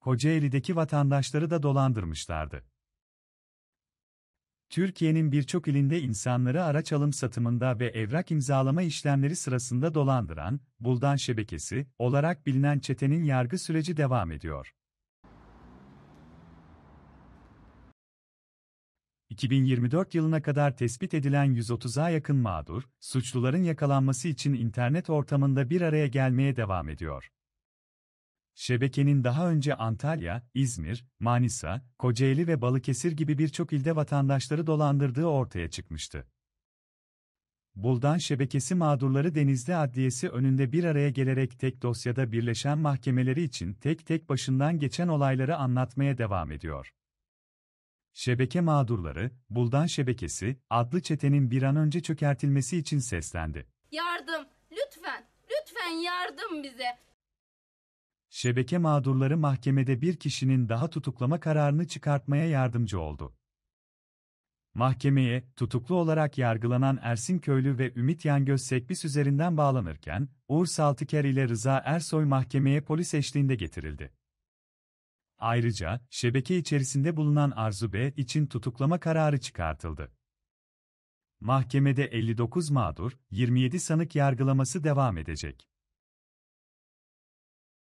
Kocaeli'deki vatandaşları da dolandırmışlardı. Türkiye'nin birçok ilinde insanları araç alım satımında ve evrak imzalama işlemleri sırasında dolandıran, buldan şebekesi olarak bilinen çetenin yargı süreci devam ediyor. 2024 yılına kadar tespit edilen 130'a yakın mağdur, suçluların yakalanması için internet ortamında bir araya gelmeye devam ediyor. Şebekenin daha önce Antalya, İzmir, Manisa, Kocaeli ve Balıkesir gibi birçok ilde vatandaşları dolandırdığı ortaya çıkmıştı. Buldan şebekesi mağdurları Denizli Adliyesi önünde bir araya gelerek tek dosyada birleşen mahkemeleri için tek tek başından geçen olayları anlatmaya devam ediyor. Şebeke mağdurları, Buldan Şebekesi adlı çetenin bir an önce çökertilmesi için seslendi. Yardım, lütfen, lütfen yardım bize şebeke mağdurları mahkemede bir kişinin daha tutuklama kararını çıkartmaya yardımcı oldu. Mahkemeye, tutuklu olarak yargılanan Ersin Köylü ve Ümit Yangöz Sekbis üzerinden bağlanırken, Uğur Saltıker ile Rıza Ersoy mahkemeye polis eşliğinde getirildi. Ayrıca, şebeke içerisinde bulunan Arzu B. için tutuklama kararı çıkartıldı. Mahkemede 59 mağdur, 27 sanık yargılaması devam edecek.